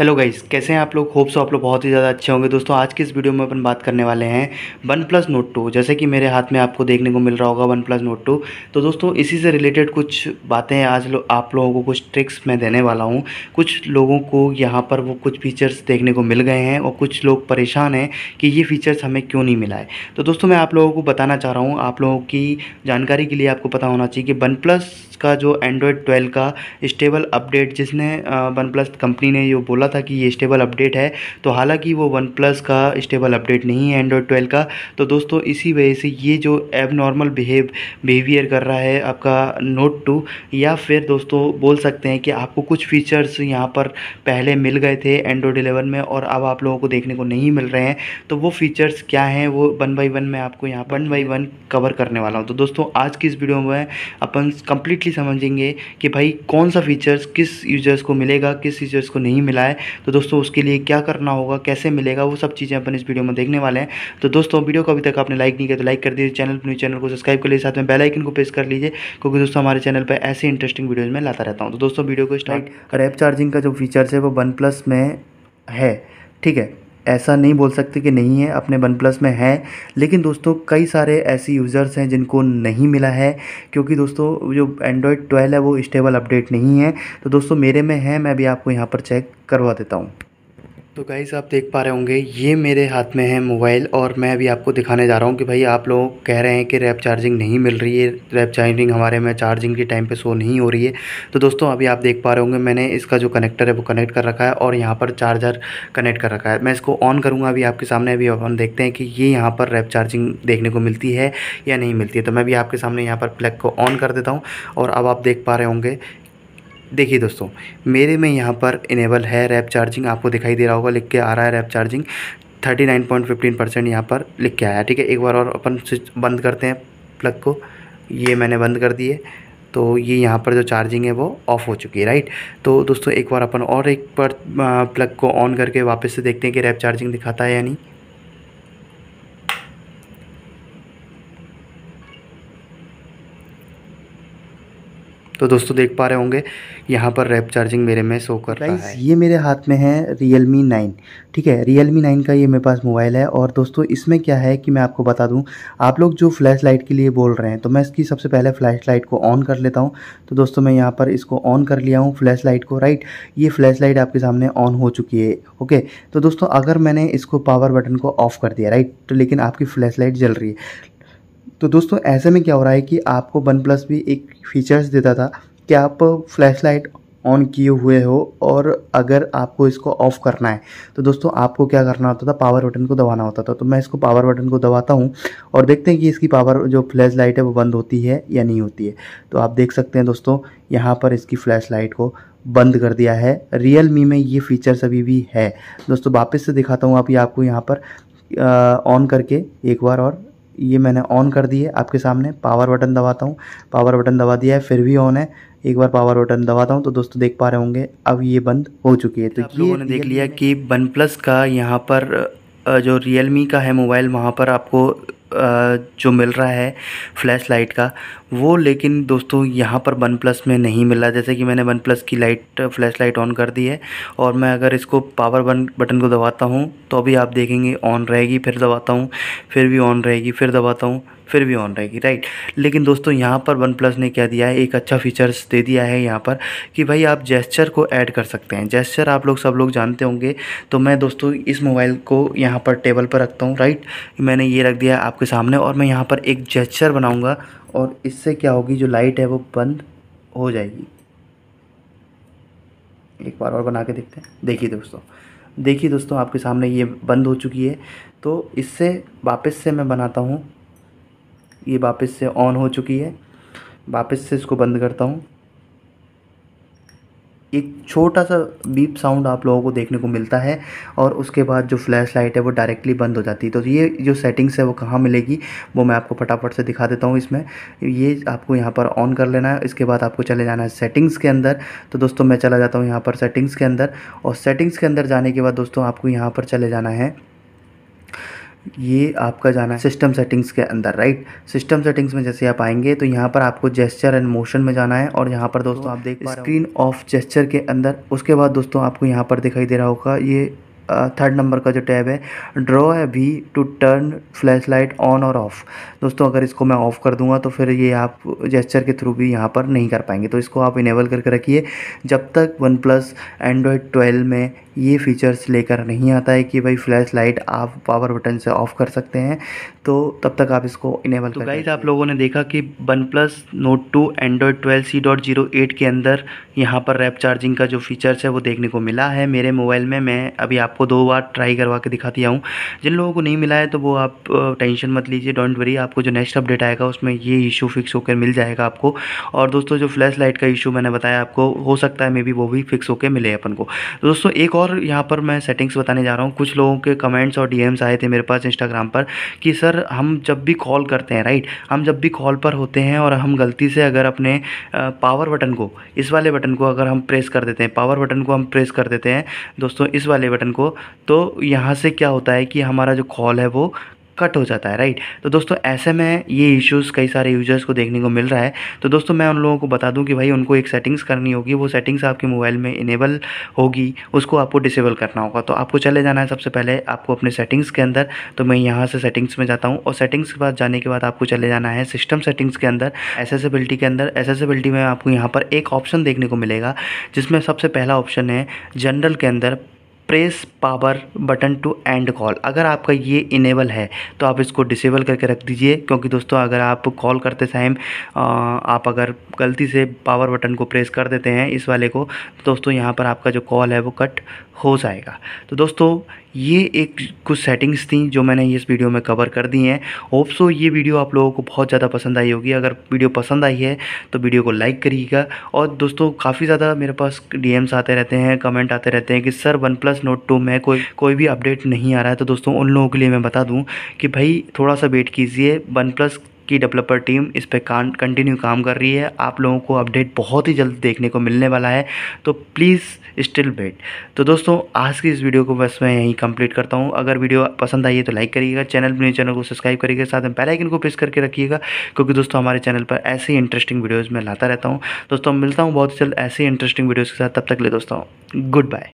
hello guys कैसे हैं आप लोग होप्स आप लोग बहुत ही ज़्यादा अच्छे होंगे दोस्तों आज की इस वीडियो में अपन बात करने वाले हैं वन प्लस नोट टू जैसे कि मेरे हाथ में आपको देखने को मिल रहा होगा वन प्लस नोट टू तो दोस्तों इसी से रिलेटेड कुछ बातें आज लो, आप लोगों को कुछ ट्रिक्स मैं देने वाला हूँ कुछ लोगों को यहाँ पर वो कुछ फीचर्स देखने को मिल गए हैं और कुछ लोग परेशान हैं कि ये फ़ीचर्स हमें क्यों नहीं मिला है तो दोस्तों मैं आप लोगों को बताना चाह रहा हूँ आप लोगों की जानकारी के लिए आपको पता होना चाहिए कि वन प्लस का जो एंड्रॉयड ट्वेल्व का स्टेबल अपडेट जिसने वन प्लस कंपनी ने ये बोला बोला था कि ये स्टेबल अपडेट है तो हालांकि वो वन प्लस का स्टेबल अपडेट नहीं है एंड्रॉयड ट्वेल्व का तो दोस्तों इसी वजह से ये जो एब नॉर्मल बिहेव बिहेवियर कर रहा है आपका नोट टू या फिर दोस्तों बोल सकते हैं कि आपको कुछ फीचर्स यहाँ पर पहले मिल गए थे एंड्रॉयड एलेवन में और अब आप लोगों को देखने को नहीं मिल रहे हैं तो वो फीचर्स क्या हैं वो वन बाई वन मैं आपको यहाँ वन बाई वन कवर करने वाला हूँ तो दोस्तों आज की इस वीडियो में अपन कंप्लीटली समझेंगे कि भाई कौन सा फीचर्स किस यूजर्स को मिलेगा किस यूजर्स को नहीं मिला है तो दोस्तों उसके लिए क्या करना होगा कैसे मिलेगा वो सब चीज़ें अपन इस वीडियो में देखने वाले हैं तो दोस्तों वीडियो को अभी तक आपने लाइक नहीं किया तो लाइक कर दीजिए चैनल पर चैनल को सब्सक्राइब कर लीजिए साथ में बेलाइकन को प्रेस कर लीजिए क्योंकि दोस्तों हमारे चैनल पर ऐसे इंटरेस्टिंग वीडियोज़ में लाता रहता हूँ तो दोस्तों वीडियो को स्टार्ट रैप चार्जिंग का जो फीचर्स है वो वन प्लस में है ठीक है ऐसा नहीं बोल सकते कि नहीं है अपने वन प्लस में है लेकिन दोस्तों कई सारे ऐसे यूज़र्स हैं जिनको नहीं मिला है क्योंकि दोस्तों जो एंड्रॉयड ट्वेल्व है वो स्टेबल अपडेट नहीं है तो दोस्तों मेरे में है मैं भी आपको यहाँ पर चेक करवा देता हूँ तो गाइज़ आप देख पा रहे होंगे ये मेरे हाथ में है मोबाइल और मैं अभी आपको दिखाने जा रहा हूँ कि भाई आप लोग कह रहे हैं कि रैप चार्जिंग नहीं मिल रही है रैप चार्जिंग हमारे में चार्जिंग के टाइम पे शो नहीं हो रही है तो दोस्तों अभी आप देख पा रहे होंगे मैंने इसका जो कनेक्टर है वो कनेक्ट कर रखा है और यहाँ पर चार्जर कनेक्ट कर रखा है मैं इसको ऑन करूँगा अभी आपके सामने अभी अपन देखते हैं कि ये यहाँ पर रैप चार्जिंग देखने को मिलती है या नहीं मिलती है तो मैं भी आपके सामने यहाँ पर प्लग को ऑन कर देता हूँ और अब आप देख पा रहे होंगे देखिए दोस्तों मेरे में यहाँ पर इनेबल है रैप चार्जिंग आपको दिखाई दे रहा होगा लिख के आ रहा है warp charging thirty nine point fifteen percent यहाँ पर लिख के आया ठीक है एक बार और अपन स्विच बंद करते हैं प्लग को ये मैंने बंद कर दिए तो ये यहाँ पर जो चार्जिंग है वो ऑफ़ हो चुकी है राइट तो दोस्तों एक बार अपन और एक बार प्लग को ऑन करके वापस से देखते हैं कि रैप चार्जिंग दिखाता है या नहीं तो दोस्तों देख पा रहे होंगे यहाँ पर रैप चार्जिंग मेरे में शो कर रहा है ये मेरे हाथ में है रियल मी नाइन ठीक है रियल मी नाइन का ये मेरे पास मोबाइल है और दोस्तों इसमें क्या है कि मैं आपको बता दूँ आप लोग जो फ्लैश लाइट के लिए बोल रहे हैं तो मैं इसकी सबसे पहले फ्लैश लाइट को ऑन कर लेता हूँ तो दोस्तों मैं यहाँ पर इसको ऑन कर लिया हूँ फ्लैश लाइट को राइट ये फ्लैश लाइट आपके सामने ऑन हो चुकी है ओके तो दोस्तों अगर मैंने इसको पावर बटन को ऑफ कर दिया राइट तो लेकिन आपकी फ्लैश लाइट जल रही है तो दोस्तों ऐसे में क्या हो रहा है कि आपको वन प्लस भी एक फीचर्स देता था कि आप फ्लैश लाइट ऑन किए हुए हो और अगर आपको इसको ऑफ़ करना है तो दोस्तों आपको क्या करना होता था पावर बटन को दबाना होता था तो मैं इसको पावर बटन को दबाता हूँ और देखते हैं कि इसकी पावर जो फ्लैश लाइट है वो बंद होती है या नहीं होती है तो आप देख सकते हैं दोस्तों यहाँ पर इसकी फ्लैश लाइट को बंद कर दिया है रियल मी में ये फीचर्स अभी भी है दोस्तों वापस से दिखाता हूँ आप ये आपको यहाँ पर ऑन करके एक बार और ये मैंने ऑन कर दिए आपके सामने पावर बटन दबाता हूँ पावर बटन दबा दिया है फिर भी ऑन है एक बार पावर बटन दबाता हूँ तो दोस्तों देख पा रहे होंगे अब ये बंद हो चुकी है तो आप लोगों ने देख लिया कि वन प्लस का यहाँ पर जो रियल मी का है मोबाइल वहाँ पर आपको जो मिल रहा है फ्लैश लाइट का वो लेकिन दोस्तों यहाँ पर वन प्लस में नहीं मिला जैसे कि मैंने वन प्लस की लाइट फ्लैश लाइट ऑन कर दी है और मैं अगर इसको पावर बन बटन को दबाता हूँ तो अभी आप देखेंगे ऑन रहेगी फिर दबाता हूँ फिर भी ऑन रहेगी फिर दबाता हूँ फिर भी ऑन रहेगी राइट लेकिन दोस्तों यहाँ पर वन प्लस ने क्या दिया है एक अच्छा फीचर्स दे दिया है यहाँ पर कि भाई आप जेस्चर को ऐड कर सकते हैं जेस्चर आप लोग सब लोग जानते होंगे तो मैं दोस्तों इस मोबाइल को यहाँ पर टेबल पर रखता हूँ राइट मैंने ये रख दिया आपके सामने और मैं यहाँ पर एक जेस्चर बनाऊँगा और इससे क्या होगी जो लाइट है वो बंद हो जाएगी एक बार और बना के देखते हैं देखिए दोस्तों देखिए दोस्तों आपके सामने ये बंद हो चुकी है तो इससे वापस से मैं बनाता हूँ ये वापस से ऑन हो चुकी है वापस से इसको बंद करता हूँ एक छोटा सा बीप साउंड आप लोगों को देखने को मिलता है और उसके बाद जो फ्लैश लाइट है वो डायरेक्टली बंद हो जाती है तो ये जो सेटिंग्स है वो कहाँ मिलेगी वो मैं आपको फटाफट से दिखा देता हूँ इसमें ये आपको यहाँ पर ऑन कर लेना है इसके बाद आपको चले जाना है सेटिंग्स के अंदर तो दोस्तों मैं चला जाता हूँ यहाँ पर सेटिंग्स के अंदर और सेटिंग्स के अंदर जाने के बाद दोस्तों आपको यहाँ पर चले जाना है ये आपका जाना है सिस्टम सेटिंग्स के अंदर राइट सिस्टम सेटिंग्स में जैसे आप आएंगे तो यहाँ पर आपको जेस्चर एंड मोशन में जाना है और यहाँ पर तो दोस्तों आप देख स्क्रीन ऑफ जेस्चर के अंदर उसके बाद दोस्तों आपको यहाँ पर दिखाई दे रहा होगा ये थर्ड नंबर का जो टैब है ड्रॉ है V to turn flashlight on और ऑफ़ दोस्तों अगर इसको मैं ऑफ़ कर दूंगा तो फिर ये आप जेस्चर के थ्रू भी यहाँ पर नहीं कर पाएंगे तो इसको आप इनेबल करके रखिए जब तक वन प्लस एंड्रॉयड ट्वेल्व में ये फीचर्स लेकर नहीं आता है कि भाई फ्लैश लाइट आप पावर बटन से ऑफ कर सकते हैं तो तब तक आप इसको इनेबल तो गाइस आप लोगों ने देखा कि OnePlus Nord two Android twelve C dot zero eight के अंदर यहाँ पर रैप चार्जिंग का जो फीचर्स है वो देखने को मिला है मेरे मोबाइल में मैं अभी आपको दो बार ट्राई करवा के दिखा दिया हूँ जिन लोगों को नहीं मिला है तो वो आप टेंशन मत लीजिए डोंट वरी आपको जो नेक्स्ट अपडेट आएगा उसमें ये इशू फिक्स होकर मिल जाएगा आपको और दोस्तों जो फ्लैश लाइट का इशू मैंने बताया आपको हो सकता है मे बी वो भी फिक्स होकर मिले अपन को तो दोस्तों एक और और यहाँ पर मैं सेटिंग्स बताने जा रहा हूँ कुछ लोगों के कमेंट्स और डीएम्स आए थे मेरे पास इंस्टाग्राम पर कि सर हम जब भी कॉल करते हैं राइट हम जब भी कॉल पर होते हैं और हम गलती से अगर अपने पावर बटन को इस वाले बटन को अगर हम प्रेस कर देते हैं पावर बटन को हम प्रेस कर देते हैं दोस्तों इस वाले बटन को तो यहाँ से क्या होता है कि हमारा जो कॉल है वो कट हो जाता है राइट तो दोस्तों ऐसे में ये इश्यूज़ कई सारे यूजर्स को देखने को मिल रहा है तो दोस्तों मैं उन लोगों को बता दूं कि भाई उनको एक सेटिंग्स करनी होगी वो सेटिंग्स आपके मोबाइल में इनेबल होगी उसको आपको डिसेबल करना होगा तो आपको चले जाना है सबसे पहले आपको अपने सेटिंग्स के अंदर तो मैं यहाँ से सेटिंग्स में जाता हूँ और सेटिंग्स के बाद जाने के बाद आपको चले जाना है सिस्टम सेटिंग्स के अंदर एसेसिबिलिटी के अंदर एसेसिबिलिटी में आपको यहाँ पर एक ऑप्शन देखने को मिलेगा जिसमें सबसे पहला ऑप्शन है जनरल के अंदर press power button to end call अगर आपका ये इनेबल है तो आप इसको डिसेबल करके रख दीजिए क्योंकि दोस्तों अगर आप कॉल करते टाइम आप अगर गलती से पावर बटन को प्रेस कर देते हैं इस वाले को तो दोस्तों यहाँ पर आपका जो कॉल है वो कट हो जाएगा तो दोस्तों ये एक कुछ सेटिंग्स थी जो मैंने इस वीडियो में कवर कर दी हैं होप सो ये वीडियो आप लोगों को बहुत ज़्यादा पसंद आई होगी अगर वीडियो पसंद आई है तो वीडियो को लाइक करिएगा और दोस्तों काफ़ी ज़्यादा मेरे पास डीएम्स आते रहते हैं कमेंट आते रहते हैं कि sir OnePlus Nord two में कोई कोई भी अपडेट नहीं आ रहा है तो दोस्तों उन लोगों के लिए मैं बता दूँ कि भाई थोड़ा सा वेट कीजिए वन प्लस की डेवलपर टीम इस पर कंटिन्यू काम कर रही है आप लोगों को अपडेट बहुत ही जल्द देखने को मिलने वाला है तो प्लीज़ स्टिल वेट तो दोस्तों आज की इस वीडियो को बस मैं यहीं कंप्लीट करता हूँ अगर वीडियो पसंद आई है तो लाइक करिएगा चैनल मेरे चैनल को सब्सक्राइब करिएगा साथ में पहले आइकन को प्रेस करके रखिएगा क्योंकि दोस्तों हमारे चैनल पर ऐसे ही इंटरेस्टिंग वीडियोज़ मैं लाता रहता हूँ दोस्तों मिलता हूँ बहुत जल्द ऐसे ही इंटरेस्टिंग वीडियोज़ के साथ तब तक ले दोस्तों गुड बाय